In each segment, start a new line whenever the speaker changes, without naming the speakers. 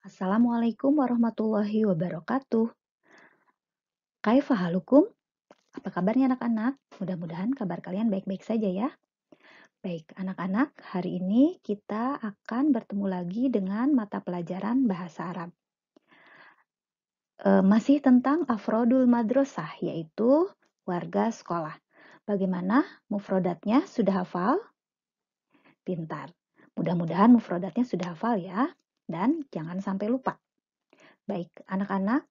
Assalamualaikum warahmatullahi wabarakatuh. Kaifa halukum? Apa kabarnya anak-anak? Mudah-mudahan kabar kalian baik-baik saja ya. Baik, anak-anak, hari ini kita akan bertemu lagi dengan mata pelajaran bahasa Arab. E, masih tentang afrodul madrasah, yaitu warga sekolah. Bagaimana mufrodatnya sudah hafal? Pintar. Mudah-mudahan mufrodatnya sudah hafal ya. Dan jangan sampai lupa. Baik, anak-anak,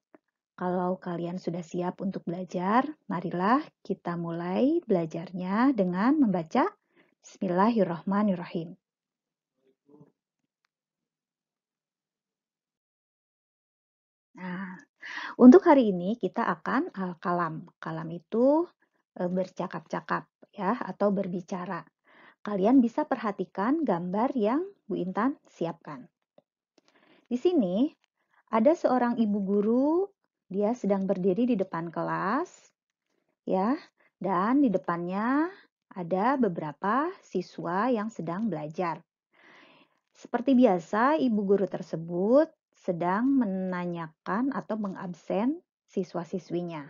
kalau kalian sudah siap untuk belajar, marilah kita mulai belajarnya dengan membaca Bismillahirrahmanirrahim. Nah, untuk hari ini kita akan al-kalam. Eh, kalam itu eh, bercakap-cakap ya atau berbicara. Kalian bisa perhatikan gambar yang Bu Intan siapkan. Di sini ada seorang ibu guru, dia sedang berdiri di depan kelas, ya, dan di depannya ada beberapa siswa yang sedang belajar. Seperti biasa, ibu guru tersebut sedang menanyakan atau mengabsen siswa-siswinya.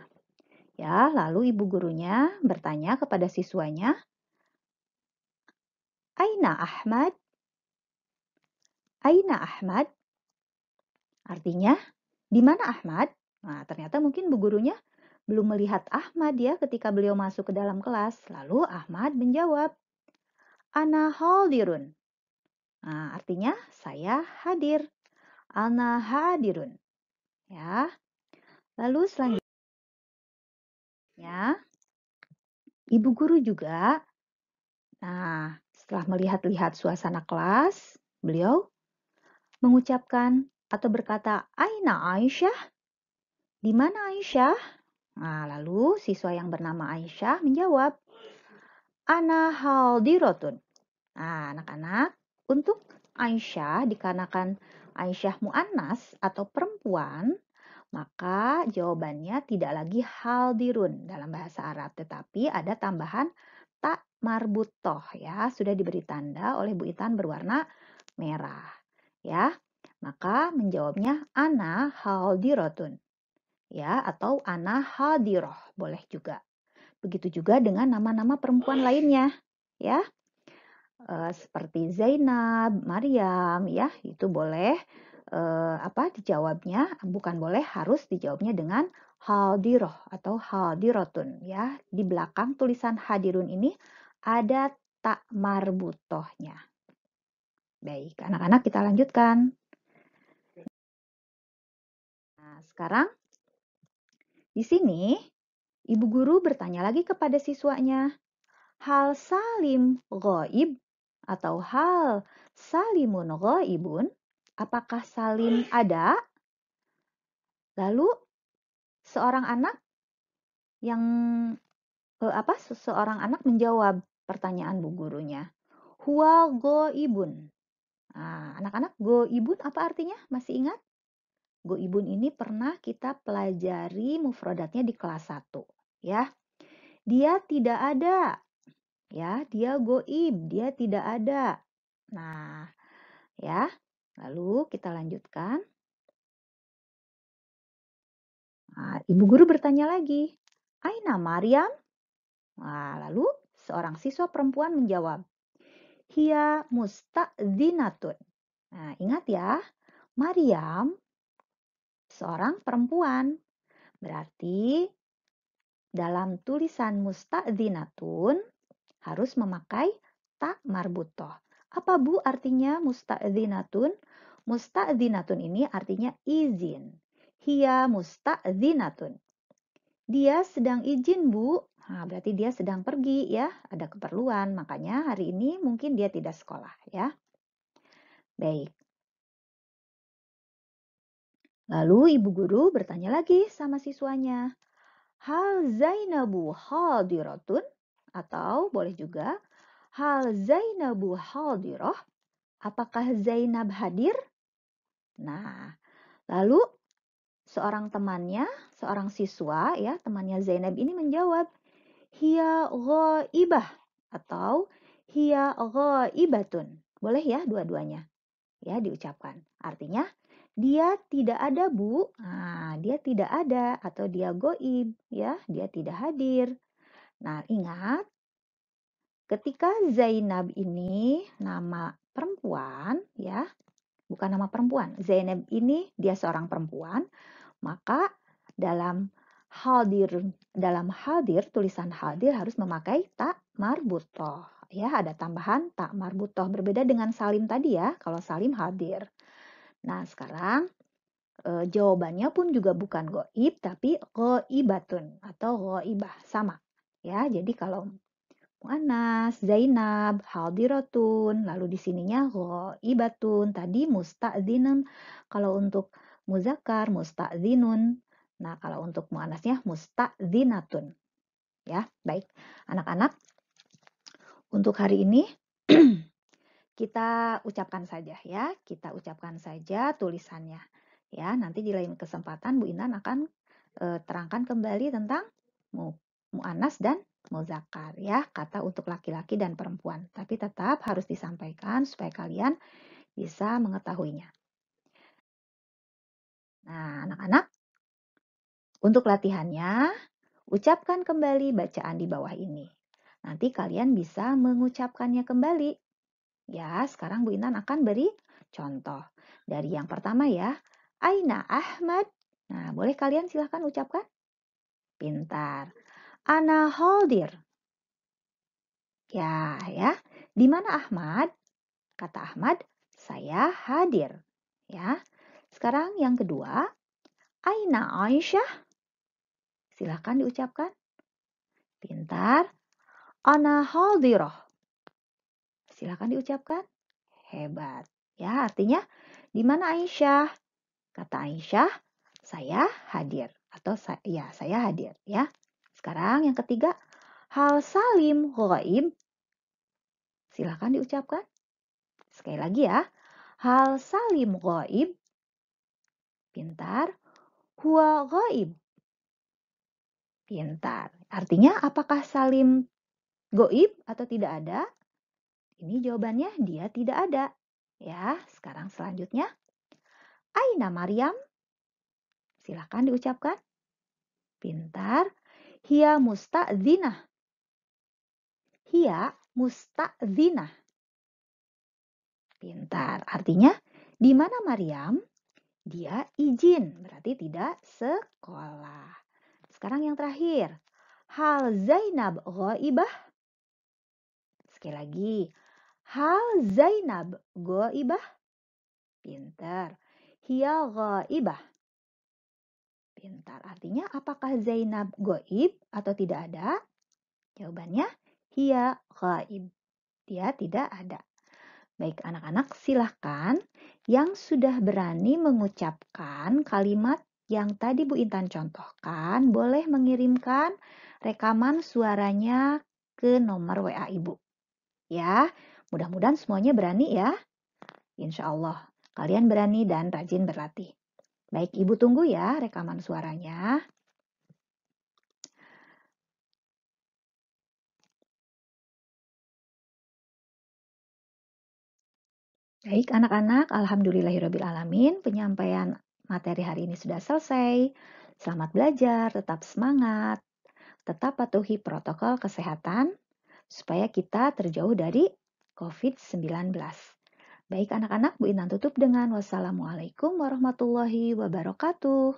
Ya, lalu ibu gurunya bertanya kepada siswanya, "Aina Ahmad?" "Aina Ahmad?" Artinya, di mana Ahmad? Nah, ternyata mungkin bu gurunya belum melihat Ahmad ya ketika beliau masuk ke dalam kelas. Lalu Ahmad menjawab, Ana hadirun. Nah, artinya saya hadir. Ana hadirun. Ya. Lalu selanjutnya, ibu guru juga. Nah, setelah melihat-lihat suasana kelas, beliau mengucapkan atau berkata, Aina Aisyah? Di mana Aisyah? Nah, lalu siswa yang bernama Aisyah menjawab, Ana haldirotun. Nah, anak-anak, untuk Aisyah dikarenakan Aisyah Mu'anas atau perempuan, maka jawabannya tidak lagi haldirun dalam bahasa Arab, tetapi ada tambahan tak marbutoh ya, sudah diberi tanda oleh Bu Itan berwarna merah. Ya, maka menjawabnya ana haldirotun. Ya, atau ana hadiroh boleh juga. Begitu juga dengan nama-nama perempuan lainnya, ya. E, seperti Zainab, Maryam, ya, itu boleh e, apa dijawabnya bukan boleh harus dijawabnya dengan haldiroh atau haldirotun ya di belakang tulisan hadirun ini ada tak marbutohnya baik anak-anak kita lanjutkan Nah, sekarang di sini ibu guru bertanya lagi kepada siswanya. Hal salim goib atau hal salimun goibun, apakah salim ada? Lalu seorang anak yang e, apa seorang anak menjawab pertanyaan bu gurunya. Huwa goibun. Nah, anak-anak goibun apa artinya? Masih ingat? Goibun ini pernah kita pelajari mufrodatnya di kelas 1, ya. Dia tidak ada. Ya, dia goib, dia tidak ada. Nah, ya. Lalu kita lanjutkan. Nah, ibu guru bertanya lagi, Aina Mariam? Nah, lalu seorang siswa perempuan menjawab, Hia musta'zinatun. Nah, ingat ya, Mariam seorang perempuan. Berarti dalam tulisan musta'dzinatun harus memakai tak marbutoh. Apa bu artinya musta'dzinatun? Musta'dzinatun ini artinya izin. Hia musta'dzinatun. Dia sedang izin bu. Nah, berarti dia sedang pergi ya, ada keperluan. Makanya hari ini mungkin dia tidak sekolah ya. Baik. Lalu ibu guru bertanya lagi sama siswanya, Hal Zainabu hal hadiratun? Atau boleh juga, Hal Zainabu hal diroh. Apakah Zainab hadir? Nah, lalu seorang temannya, seorang siswa ya, temannya Zainab ini menjawab, hia ro ghaibah atau hia ro ghaibatun. Boleh ya dua-duanya? Ya, diucapkan. Artinya, dia tidak ada, Bu. Nah, dia tidak ada atau dia goib, ya, dia tidak hadir. Nah, ingat ketika Zainab ini nama perempuan, ya, bukan nama perempuan. Zainab ini dia seorang perempuan, maka dalam hadir dalam hadir tulisan hadir harus memakai tak marbutoh ya ada tambahan tak marbutoh berbeda dengan salim tadi ya kalau salim hadir Nah, sekarang e, jawabannya pun juga bukan goib, tapi goibatun atau goibah. Sama. Ya, jadi kalau Mu'anas, Zainab, haldiratun lalu di sininya goibatun tadi Musta'zinun, kalau untuk Muzakar, Musta'zinun, nah kalau untuk Mu'anasnya Musta'zinatun. Ya, baik. Anak-anak, untuk hari ini kita ucapkan saja ya, kita ucapkan saja tulisannya. Ya, nanti di lain kesempatan Bu Intan akan e, terangkan kembali tentang mu, mu'anas dan muzakkar ya, kata untuk laki-laki dan perempuan. Tapi tetap harus disampaikan supaya kalian bisa mengetahuinya. Nah, anak-anak, untuk latihannya, ucapkan kembali bacaan di bawah ini. Nanti kalian bisa mengucapkannya kembali Ya, sekarang Bu Intan akan beri contoh. Dari yang pertama ya, Aina Ahmad. Nah, boleh kalian silahkan ucapkan? Pintar. Ana Holdir. Ya, ya. Di mana Ahmad? Kata Ahmad, saya hadir. Ya. Sekarang yang kedua, Aina Aisyah. Silahkan diucapkan. Pintar. Ana Holdiroh. Silahkan diucapkan. Hebat. Ya, artinya di mana Aisyah? Kata Aisyah, saya hadir atau saya, ya saya hadir ya. Sekarang yang ketiga, hal salim ghaib. Silahkan diucapkan. Sekali lagi ya. Hal salim ghaib. Pintar. Huwa ghaib. Pintar. Artinya apakah salim goib atau tidak ada? Ini jawabannya dia tidak ada. Ya, sekarang selanjutnya. Aina Mariam. silakan diucapkan. Pintar. Hia musta'zinah. Hia musta'zinah. Pintar. Artinya, di mana Mariam? Dia izin, berarti tidak sekolah. Sekarang yang terakhir. Hal Zainab ghaibah? Sekali lagi. Hal Zainab goibah? Pintar. Hia goibah. Pintar. Artinya apakah Zainab goib atau tidak ada? Jawabannya Hia goib. Dia tidak ada. Baik anak-anak silahkan yang sudah berani mengucapkan kalimat yang tadi Bu Intan contohkan boleh mengirimkan rekaman suaranya ke nomor WA Ibu. Ya, Mudah-mudahan semuanya berani ya. Insya Allah, kalian berani dan rajin berlatih. Baik, Ibu tunggu ya rekaman suaranya. Baik, anak-anak, alamin penyampaian materi hari ini sudah selesai. Selamat belajar, tetap semangat, tetap patuhi protokol kesehatan, supaya kita terjauh dari COVID-19. Baik anak-anak, Bu Intan tutup dengan wassalamualaikum warahmatullahi wabarakatuh.